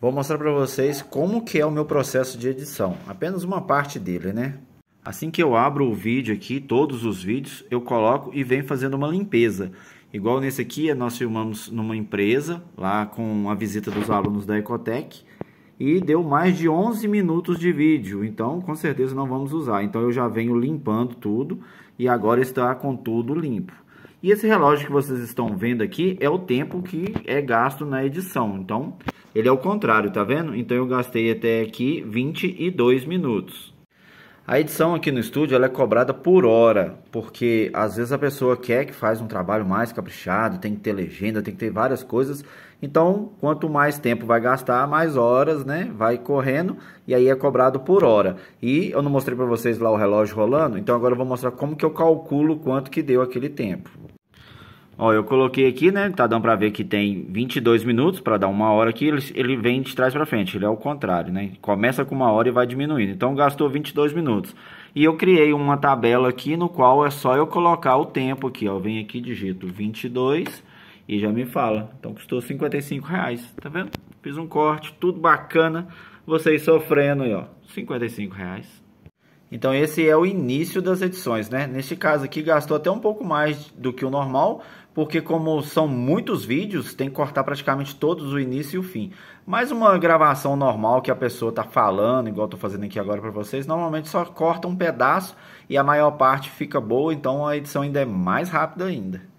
Vou mostrar para vocês como que é o meu processo de edição, apenas uma parte dele, né? Assim que eu abro o vídeo aqui, todos os vídeos, eu coloco e venho fazendo uma limpeza. Igual nesse aqui, nós filmamos numa empresa, lá com a visita dos alunos da Ecotec, e deu mais de 11 minutos de vídeo, então com certeza não vamos usar. Então eu já venho limpando tudo e agora está com tudo limpo. E esse relógio que vocês estão vendo aqui é o tempo que é gasto na edição. Então, ele é o contrário, tá vendo? Então, eu gastei até aqui 22 minutos. A edição aqui no estúdio ela é cobrada por hora, porque às vezes a pessoa quer que faz um trabalho mais caprichado, tem que ter legenda, tem que ter várias coisas. Então, quanto mais tempo vai gastar, mais horas, né? Vai correndo e aí é cobrado por hora. E eu não mostrei para vocês lá o relógio rolando, então agora eu vou mostrar como que eu calculo quanto que deu aquele tempo. Ó, eu coloquei aqui, né? Tá dando pra ver que tem 22 minutos para dar uma hora aqui. Ele, ele vem de trás para frente, ele é o contrário, né? Começa com uma hora e vai diminuindo. Então gastou 22 minutos. E eu criei uma tabela aqui no qual é só eu colocar o tempo aqui, ó. Eu venho aqui, digito 22 e já me fala. Então custou 55 reais, tá vendo? Fiz um corte, tudo bacana. Vocês sofrendo aí, ó. 55 reais. Então esse é o início das edições, né? Neste caso aqui gastou até um pouco mais do que o normal, porque como são muitos vídeos, tem que cortar praticamente todos o início e o fim. Mas uma gravação normal que a pessoa está falando, igual estou fazendo aqui agora para vocês, normalmente só corta um pedaço e a maior parte fica boa, então a edição ainda é mais rápida ainda.